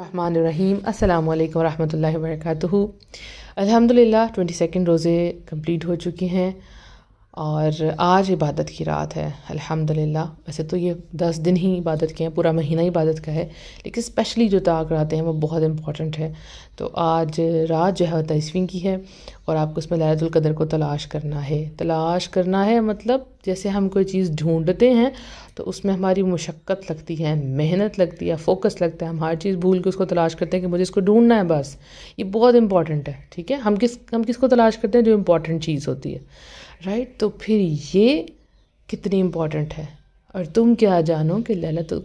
रहीम अस्सलाम वालेकुम रहमतुल्लाहि अल्हम्दुलिल्लाह ट्वेंटी सेकेंड रोज़े कंप्लीट हो चुकी हैं और आज इबादत की रात है अल्हम्दुलिल्लाह वैसे तो ये दस दिन ही इबादत के हैं पूरा महीना इबादत का है लेकिन स्पेशली जो ताक रातें हैं वो बहुत इंपॉर्टेंट है तो आज रात जो है तेईसवीं की है और आपको उसमें लैतुल्कदर को तलाश करना है तलाश करना है मतलब जैसे हम कोई चीज़ ढूंढते हैं तो उसमें हमारी मुशक्क़त लगती है मेहनत लगती है फोकस लगता है हम हर चीज़ भूल के उसको तलाश करते हैं कि मुझे इसको ढूंढना है बस ये बहुत इंपॉर्टेंट है ठीक है हम किस हम किसको तलाश करते हैं जो इम्पॉर्टेंट चीज़ होती है राइट तो फिर ये कितनी इम्पॉर्टेंट है और तुम क्या जानो कि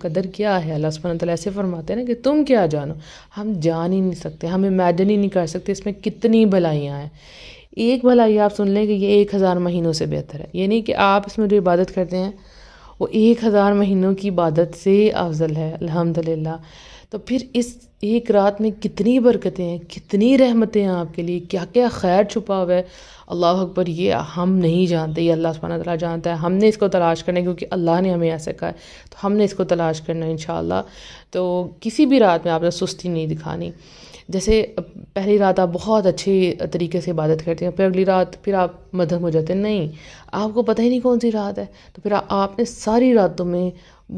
क़दर क्या है अल्लाह सुबहान तला ऐसे फरमाते हैं ना कि तुम क्या जानो हम जान ही नहीं सकते हम इमेजन ही नहीं कर सकते इसमें कितनी भलाइयाँ हैं एक भलाई आप सुन लें कि ये एक हज़ार महीनों से बेहतर है यानी कि आप इसमें जो इबादत करते हैं वो एक हज़ार महीनों की इबादत से अफजल है अल्हम्दुलिल्लाह तो फिर इस एक रात में कितनी बरकतें हैं कितनी रहमतें हैं आपके लिए क्या क्या खैर छुपा हुआ है अल्लाह अकबर ये हम नहीं जानते ये अल्लाह सुबह तला जानता है हमने इसको तलाश करना है क्योंकि अल्लाह ने हमें ऐसा कहा है तो हमने इसको तलाश करना है इन तो किसी भी रात में आपने सुस्ती नहीं दिखानी जैसे पहली रात आप बहुत अच्छे तरीके से इबादत करते हैं फिर अगली रात फिर आप मदम हो जाते हैं नहीं आपको पता ही नहीं कौन सी रात है तो फिर आपने सारी रातों में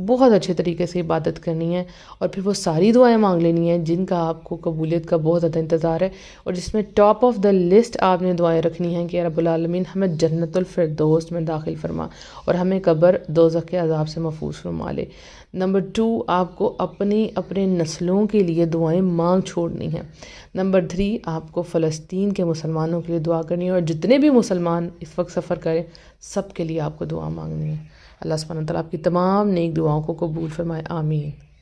बहुत अच्छे तरीके से इबादत करनी है और फिर वो सारी दुआएं मांग लेनी है जिनका आपको कबूलियत का बहुत ज़्यादा इंतज़ार है और जिसमें टॉप ऑफ द लिस्ट आपने दुआएं रखनी हैं कि रबालमीन हमें जन्नतफरदोस्त में दाखिल फरमा और हमें कब्र दो के अजाब से महफूज फरमा ले नंबर टू आपको अपनी अपने नस्लों के लिए दुआएं मांग छोड़नी हैं नंबर थ्री आपको फ़लस्तीन के मुसलमानों के लिए दुआ करनी है और जितने भी मुसलमान इस वक्त सफ़र करें सब के लिए आपको दुआ मांगनी है अल्लाह सुबहान तला आपकी तमाम नेक दुआओं को कबूल फरमाए आमीन